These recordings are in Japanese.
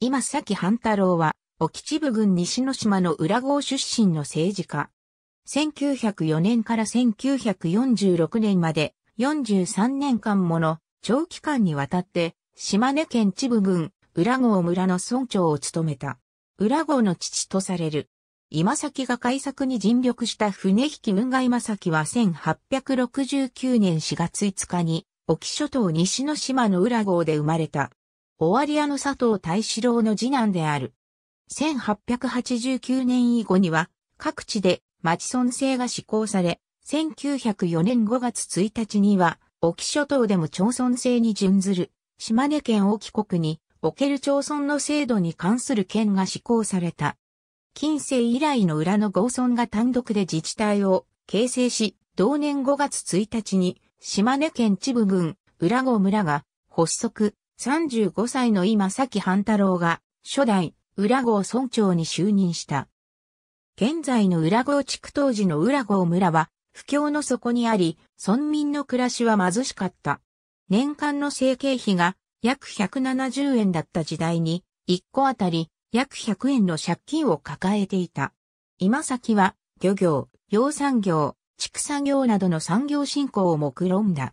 今崎半太郎は、沖地部郡西の島の浦郷出身の政治家。1904年から1946年まで43年間もの長期間にわたって島根県地部郡浦郷村の村長を務めた。浦郷の父とされる。今崎が開作に尽力した船引き雲外正樹は1869年4月5日に沖諸島西の島の浦郷で生まれた。わり屋の佐藤大志郎の次男である。1889年以後には、各地で町村制が施行され、1904年5月1日には、沖諸島でも町村制に準ずる、島根県沖国に、おける町村の制度に関する県が施行された。近世以来の裏の合村が単独で自治体を形成し、同年5月1日に、島根県地部郡、浦郷村が発足、35歳の今崎半太郎が、初代、浦郷村長に就任した。現在の浦郷地区当時の浦郷村は、不況の底にあり、村民の暮らしは貧しかった。年間の生計費が約170円だった時代に、1個あたり約100円の借金を抱えていた。今先は漁業、養蚕業、畜産業などの産業振興を目論んだ。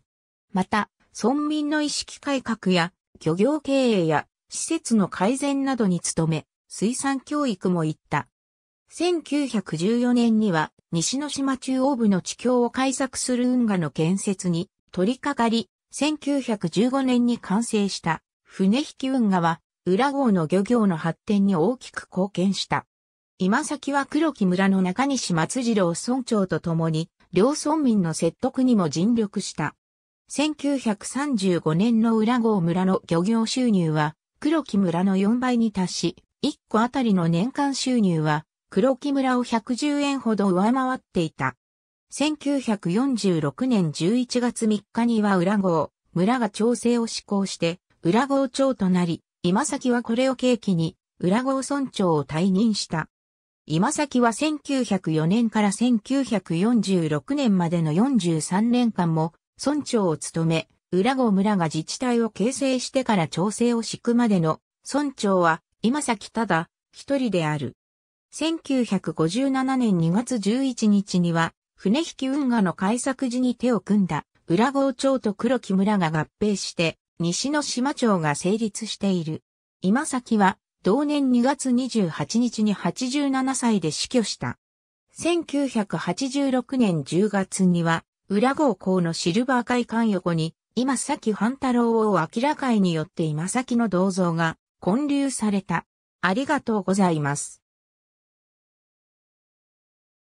また、村民の意識改革や漁業経営や施設の改善などに努め、水産教育も行った。1914年には西之島中央部の地境を開削する運河の建設に取り掛かり、1915年に完成した船引き運河は浦郷の漁業の発展に大きく貢献した。今先は黒木村の中西松次郎村長と共に、両村民の説得にも尽力した。1935年の浦郷村の漁業収入は、黒木村の4倍に達し、1個あたりの年間収入は、黒木村を110円ほど上回っていた。1946年11月3日には浦郷、村が調整を施行して、浦郷町となり、今崎はこれを契機に、浦郷村長を退任した。今崎は1904年から1946年までの43年間も、村長を務め、浦郷村が自治体を形成してから調整を敷くまでの村長は今崎ただ一人である。1957年2月11日には船引き運河の開削時に手を組んだ浦郷町と黒木村が合併して西の島町が成立している。今崎は同年2月28日に87歳で死去した。1986年10月には裏号校のシルバー会館横に、今き半太郎を明らかによって今きの銅像が建立された。ありがとうございます。